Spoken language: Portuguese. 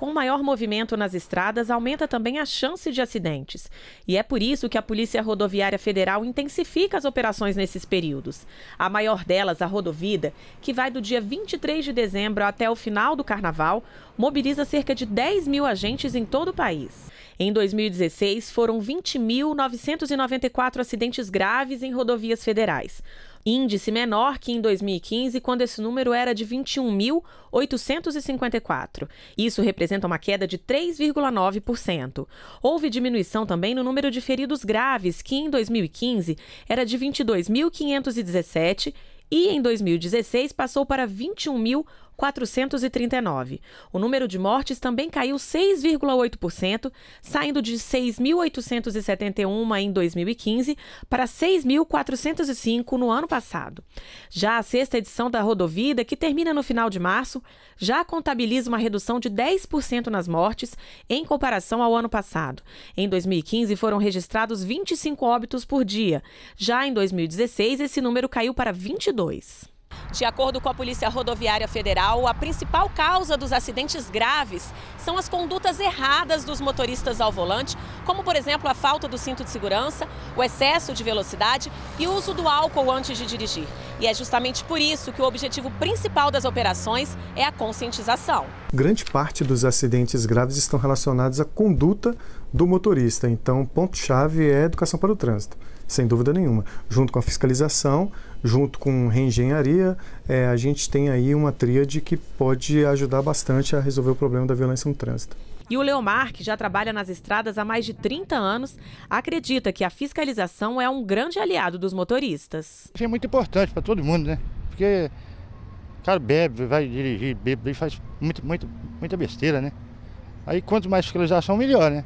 com maior movimento nas estradas aumenta também a chance de acidentes. E é por isso que a Polícia Rodoviária Federal intensifica as operações nesses períodos. A maior delas, a Rodovida, que vai do dia 23 de dezembro até o final do carnaval, mobiliza cerca de 10 mil agentes em todo o país. Em 2016, foram 20.994 acidentes graves em rodovias federais índice menor que em 2015, quando esse número era de 21.854. Isso representa uma queda de 3,9%. Houve diminuição também no número de feridos graves, que em 2015 era de 22.517 e em 2016 passou para 21. 439. O número de mortes também caiu 6,8%, saindo de 6.871 em 2015 para 6.405 no ano passado. Já a sexta edição da Rodovida, que termina no final de março, já contabiliza uma redução de 10% nas mortes em comparação ao ano passado. Em 2015 foram registrados 25 óbitos por dia. Já em 2016, esse número caiu para 22. De acordo com a Polícia Rodoviária Federal, a principal causa dos acidentes graves são as condutas erradas dos motoristas ao volante, como, por exemplo, a falta do cinto de segurança, o excesso de velocidade e o uso do álcool antes de dirigir. E é justamente por isso que o objetivo principal das operações é a conscientização. Grande parte dos acidentes graves estão relacionados à conduta do motorista, então, ponto-chave é a educação para o trânsito sem dúvida nenhuma. Junto com a fiscalização, junto com reengenharia, é, a gente tem aí uma tríade que pode ajudar bastante a resolver o problema da violência no trânsito. E o Leomar, que já trabalha nas estradas há mais de 30 anos, acredita que a fiscalização é um grande aliado dos motoristas. É muito importante para todo mundo, né? Porque o cara bebe, vai dirigir, bebe, faz muito, muito, muita besteira, né? Aí quanto mais fiscalização, melhor, né?